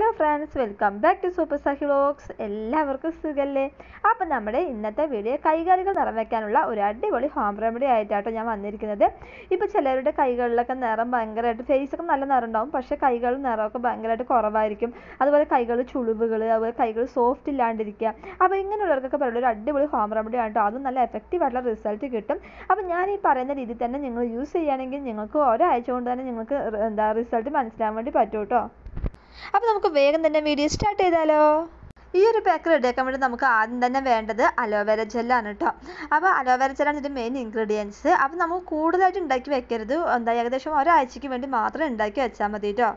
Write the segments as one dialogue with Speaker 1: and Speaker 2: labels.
Speaker 1: hello friends welcome back to super Sahi vlogs എല്ലാവർക്കും സുഖല്ലേ അപ്പം നമ്മുടെ ഇന്നത്തെ വീഡിയോ കൈകാലുകൾ നിറം വയ്ക്കാനുള്ള ഒരു അടിപൊളി ഹോം റെമഡി ആയിട്ടാട്ടോ ഞാൻ വന്നിരിക്കുന്നത് ഇപ്പോൾ ചിലരുടെ കൈകളിലൊക്കെ നിറം ഭയങ്കരമായിട്ട് ഫേസൊക്കെ നല്ല നിറം ഉണ്ടാവും പക്ഷേ കൈകളിൽ നിറമൊക്കെ ഭയങ്കരമായിട്ട് കുറവായിരിക്കും അതുപോലെ കൈകൾ ചുളിവുകൾ അതുപോലെ കൈകൾ സോഫ്റ്റ് ഇല്ലാണ്ടിരിക്കുക അപ്പോൾ ഇങ്ങനെയുള്ളവർക്കൊക്കെ പറയുന്ന ഒരു അടിപൊളി ഹോം റെമഡി ആയിട്ടോ അതും നല്ല എഫക്റ്റീവ് ആയിട്ടുള്ള റിസൾട്ട് കിട്ടും അപ്പം ഞാൻ ഈ പറയുന്ന രീതിയിൽ തന്നെ നിങ്ങൾ യൂസ് ചെയ്യുകയാണെങ്കിൽ നിങ്ങൾക്ക് ഒരാഴ്ച കൊണ്ട് തന്നെ നിങ്ങൾക്ക് എന്താ റിസൾട്ട് മനസ്സിലാൻ വേണ്ടി പറ്റും കേട്ടോ അപ്പോൾ നമുക്ക് വേഗം തന്നെ വീഡിയോ സ്റ്റാർട്ട് ചെയ്താലോ ഈ ഒരു പാക്ക് റെഡിയാക്കാൻ വേണ്ടി നമുക്ക് ആദ്യം തന്നെ വേണ്ടത് അലോവേര ജെല്ലാണ് കേട്ടോ അപ്പോൾ അലോവേര ജെല്ലാണ് ഇതിൻ്റെ മെയിൻ ഇൻഗ്രീഡിയൻസ് അപ്പോൾ നമുക്ക് കൂടുതലായിട്ട് ഉണ്ടാക്കി വെക്കരുത് എന്താ ഏകദേശം ഒരാഴ്ചയ്ക്ക് വേണ്ടി മാത്രം ഉണ്ടാക്കി വെച്ചാൽ മതി കേട്ടോ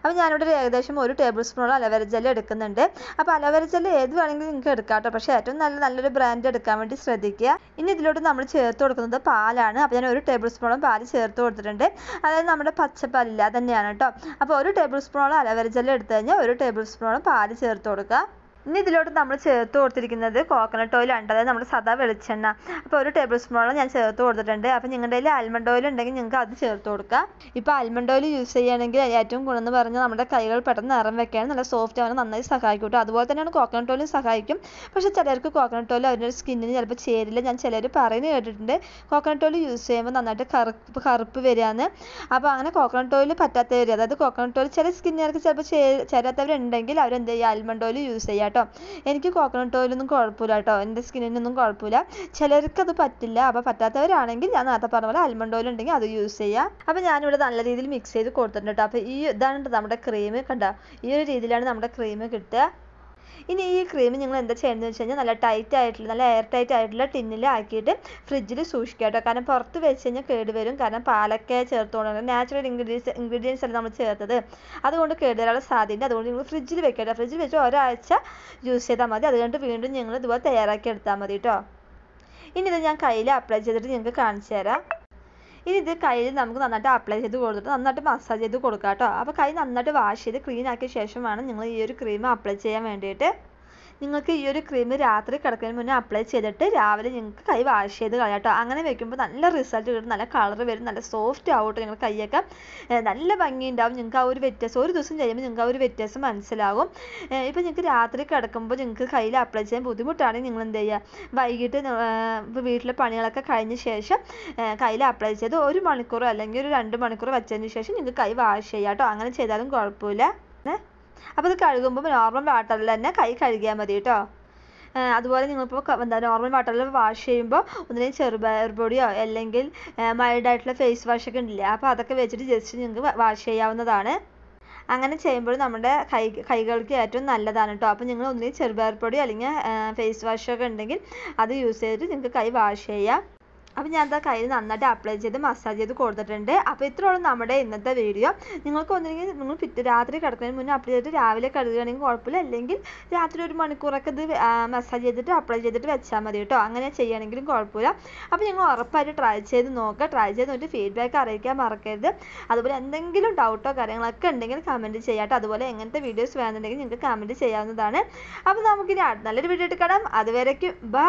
Speaker 1: അപ്പോൾ ഞാനിവിടെ ഒരു ഏകദേശം ഒരു ടേബിൾ സ്പൂണോളം അലവേര ജെല്ല് എടുക്കുന്നുണ്ട് അപ്പോൾ അലവേര ജെല്ല് ഏത് വേണമെങ്കിലും നിങ്ങൾക്ക് എടുക്കാം കേട്ടോ പക്ഷേ ഏറ്റവും നല്ല നല്ലൊരു ബ്രാൻഡ് എടുക്കാൻ വേണ്ടി ശ്രദ്ധിക്കുക ഇനി ഇതിലോട്ട് നമ്മൾ ചേർത്ത് കൊടുക്കുന്നത് പാലാണ് അപ്പോൾ ഞാൻ ഒരു ടേബിൾ സ്പൂണോളം പാൽ ചേർത്ത് കൊടുത്തിട്ടുണ്ട് അതായത് നമ്മുടെ പച്ചപ്പാലില്ലാതെ തന്നെയാണ് കേട്ടോ അപ്പോൾ ഒരു ടേബിൾ സ്പൂണോളം അലവേര ജെല്ല് എടുത്തു കഴിഞ്ഞാൽ ഒരു ടേബിൾ സ്പൂണോളം പാൽ ചേർത്ത് കൊടുക്കുക ഇനി ഇതിലോട്ട് നമ്മൾ ചേർത്ത് കൊടുത്തിരിക്കുന്നത് കോക്കനട്ട് ഓയിലാണ് അതായത് നമ്മുടെ സദാ വെളിച്ചെണ്ണ അപ്പോൾ ഒരു ടേബിൾ സ്പൂണോളം ഞാൻ ചേർത്ത് കൊടുത്തിട്ടുണ്ട് അപ്പോൾ നിങ്ങളുടെ കയ്യിൽ ആൽമണ്ട് ഓയിൽ ഉണ്ടെങ്കിൽ നിങ്ങൾക്ക് അത് ചേർത്ത് കൊടുക്കാം ഇപ്പൊ ആൽമണ്ട് ഓയിൽ യൂസ് ചെയ്യുകയാണെങ്കിൽ ഏറ്റവും ഗുണം എന്ന് പറഞ്ഞാൽ നമ്മുടെ കൈകൾ പെട്ടെന്ന് നിറം വെക്കാൻ നല്ല സോഫ്റ്റ് ആവാൻ നന്നായി സഹായിക്കും കേട്ടോ അതുപോലെ തന്നെയാണ് കോക്കനട്ട് ഓയിലും സഹായിക്കും പക്ഷേ ചിലർക്ക് കോക്കനട്ട് ഓയിൽ അവരുടെ സ്കിന്നിന് ചിലപ്പോൾ ചേരില്ല ഞാൻ ചിലർ പറയുന്നത് കേട്ടിട്ടുണ്ട് കോക്കനട്ട് ഓയിൽ യൂസ് ചെയ്യുമ്പോൾ നന്നായിട്ട് കറുപ്പ് കറുപ്പ് വരികയാണ് അപ്പോൾ അങ്ങനെ കോക്കനട്ട് ഓയിൽ പറ്റാത്തവര് അതായത് കോക്കനട്ട് ഓയിൽ ചില സ്കിന്നുകാർക്ക് ചിലപ്പോൾ ചേരാത്തവരുണ്ടെങ്കിൽ അവരെന്ത് ചെയ്യുക ആൽമണ്ട് ഓയിൽ യൂസ് ചെയ്യുക കേട്ടോ എനിക്ക് കോക്കനട്ട് ഓയിലൊന്നും കുഴപ്പമില്ല കേട്ടോ എൻ്റെ സ്കിന്നിനൊന്നും കുഴപ്പമില്ല ചിലർക്ക് അത് പറ്റില്ല അപ്പോൾ പറ്റാത്തവരാണെങ്കിൽ ഞാൻ നേരത്തെ പറഞ്ഞ പോലെ ആൽമണ്ട് ഓയിൽ ഉണ്ടെങ്കിൽ അത് യൂസ് ചെയ്യാം അപ്പോൾ ഞാനിവിടെ നല്ല രീതിയിൽ മിക്സ് ചെയ്ത് കൊടുത്തിട്ടുണ്ട് കേട്ടോ അപ്പോൾ ഈ ഇതാണ് നമ്മുടെ ക്രീം കണ്ടോ ഈ ഒരു രീതിയിലാണ് നമ്മുടെ ക്രീം കിട്ടുക ഇനി ഈ ക്രീം നിങ്ങൾ എന്താ ചെയ്യേണ്ടതെന്ന് വെച്ച് കഴിഞ്ഞാൽ നല്ല ടൈറ്റ് ആയിട്ടുള്ള നല്ല എയർ ടൈറ്റ് ആയിട്ടുള്ള ടിന്നിൽ ആക്കിയിട്ട് ഫ്രിഡ്ജിൽ സൂക്ഷിക്കുക കേട്ടോ കാരണം പുറത്ത് വെച്ച് കഴിഞ്ഞാൽ വരും കാരണം പാലൊക്കെ ചേർത്തുകൊണ്ടാണ് നാച്ചുറൽ ഇൻഗ്രീഡിയൻസ് ഇൻഗ്രീഡിയൻസ് അല്ല നമ്മൾ ചേർത്തത് അതുകൊണ്ട് കേടുവരാനുള്ള സാധ്യത അതുകൊണ്ട് നിങ്ങൾ ഫ്രിഡ്ജിൽ വെക്കുക ഫ്രിഡ്ജിൽ വെച്ച് ഒരാഴ്ച യൂസ് ചെയ്താൽ മതി അത് കഴിഞ്ഞിട്ട് വീണ്ടും നിങ്ങൾ ഇതുപോലെ തയ്യാറാക്കി എടുത്താൽ മതി കേട്ടോ ഇനി ഇത് ഞാൻ കയ്യിൽ അപ്ലൈ ചെയ്തിട്ട് നിങ്ങൾക്ക് കാണിച്ചു തരാം ഇനി ഇത് കയ്യിൽ നമുക്ക് നന്നായിട്ട് അപ്ലൈ ചെയ്ത് കൊടുത്തിട്ട് നന്നായിട്ട് മസാജ് ചെയ്ത് കൊടുക്കാട്ടോ കേട്ടോ അപ്പോൾ കൈ നന്നായിട്ട് വാഷ് ചെയ്ത് ക്ലീൻ ആക്കിയ ശേഷം വേണം നിങ്ങൾ ഈ ഒരു ക്രീം അപ്ലൈ ചെയ്യാൻ വേണ്ടിയിട്ട് നിങ്ങൾക്ക് ഈ ഒരു ക്രീം രാത്രി കിടക്കുന്നതിന് മുന്നേ അപ്ലൈ ചെയ്തിട്ട് രാവിലെ നിങ്ങൾക്ക് കൈ വാഷ് ചെയ്ത് കളയാം കേട്ടോ അങ്ങനെ വെക്കുമ്പോൾ നല്ല റിസൾട്ട് കിട്ടും നല്ല കളർ വരും നല്ല സോഫ്റ്റ് ആവും കേട്ടോ നിങ്ങളുടെ കൈയൊക്കെ നല്ല ഭംഗി നിങ്ങൾക്ക് ആ ഒരു വ്യത്യാസം ഒരു ദിവസം കഴിയുമ്പോൾ നിങ്ങൾക്ക് ആ ഒരു വ്യത്യാസം മനസ്സിലാകും ഇപ്പോൾ നിങ്ങൾക്ക് രാത്രി കിടക്കുമ്പോൾ നിങ്ങൾക്ക് കയ്യിൽ അപ്ലൈ ചെയ്യാൻ ബുദ്ധിമുട്ടാണെങ്കിൽ നിങ്ങൾ എന്ത് ചെയ്യുക വൈകിട്ട് വീട്ടിലെ പണികളൊക്കെ കഴിഞ്ഞ ശേഷം കയ്യിൽ അപ്ലൈ ചെയ്ത് ഒരു മണിക്കൂറോ അല്ലെങ്കിൽ ഒരു രണ്ട് മണിക്കൂർ വെച്ചതിന് ശേഷം നിങ്ങൾക്ക് കൈ വാഷ് ചെയ്യാം കേട്ടോ അങ്ങനെ ചെയ്താലും കുഴപ്പമില്ല അപ്പോൾ ഇത് കഴുകുമ്പോൾ നോർമൽ വാട്ടറിൽ തന്നെ കൈ കഴുകിയാൽ മതി കേട്ടോ അതുപോലെ നിങ്ങളിപ്പോൾ എന്താ നോർമൽ വാട്ടറിൽ വാഷ് ചെയ്യുമ്പോൾ ഒന്നിനും ചെറുപയർ പൊടിയോ അല്ലെങ്കിൽ മൈൽഡായിട്ടുള്ള ഫേസ് വാഷ് ഒക്കെ ഉണ്ടല്ലേ അപ്പോൾ അതൊക്കെ വെച്ചിട്ട് ജസ്റ്റ് നിങ്ങൾക്ക് വാഷ് ചെയ്യാവുന്നതാണ് അങ്ങനെ ചെയ്യുമ്പോൾ നമ്മുടെ കൈ കൈകൾക്ക് ഏറ്റവും നല്ലതാണ് കേട്ടോ അപ്പോൾ നിങ്ങൾ ഒന്നിനും ചെറുപയർ പൊടിയോ അല്ലെങ്കിൽ ഫേസ് വാഷൊക്കെ ഉണ്ടെങ്കിൽ അത് യൂസ് ചെയ്തിട്ട് നിങ്ങൾക്ക് കൈ വാഷ് ചെയ്യാം അപ്പോൾ ഞാൻ എന്താ കയ്യിൽ നന്നായിട്ട് അപ്ലൈ ചെയ്ത് മസാജ് ചെയ്ത് കൊടുത്തിട്ടുണ്ട് അപ്പോൾ ഇത്രയുള്ള നമ്മുടെ ഇന്നത്തെ വീഡിയോ നിങ്ങൾക്ക് ഒന്നുകിൽ നിങ്ങൾ പിറ്റേ രാത്രി കിടക്കുന്നതിന് മുന്നേ അപ്ലൈ ചെയ്തിട്ട് രാവിലെ കഴുകുകയാണെങ്കിൽ കുഴപ്പമില്ല അല്ലെങ്കിൽ രാത്രി ഒരു മണിക്കൂറൊക്കെ ഇത് മസാജ് ചെയ്തിട്ട് അപ്ലൈ ചെയ്തിട്ട് വെച്ചാൽ മതി കേട്ടോ അങ്ങനെ ചെയ്യുകയാണെങ്കിലും കുഴപ്പമില്ല അപ്പോൾ നിങ്ങൾ ഉറപ്പായിട്ട് ട്രൈ ചെയ്ത് നോക്കുക ട്രൈ ചെയ്ത് നോക്കിയിട്ട് ഫീഡ്ബാക്ക് അറിയിക്കാൻ മറക്കരുത് അതുപോലെ എന്തെങ്കിലും ഡൗട്ടോ കാര്യങ്ങളൊക്കെ ഉണ്ടെങ്കിൽ കമൻറ്റ് ചെയ്യാട്ടോ അതുപോലെ എങ്ങനത്തെ വീഡിയോസ് വേണമെന്നുണ്ടെങ്കിൽ നിങ്ങൾക്ക് കമൻറ്റ് ചെയ്യാവുന്നതാണ് അപ്പോൾ നമുക്കിനി നല്ലൊരു വീഡിയോ എടുക്കണം അതുവരേക്കും ബൈ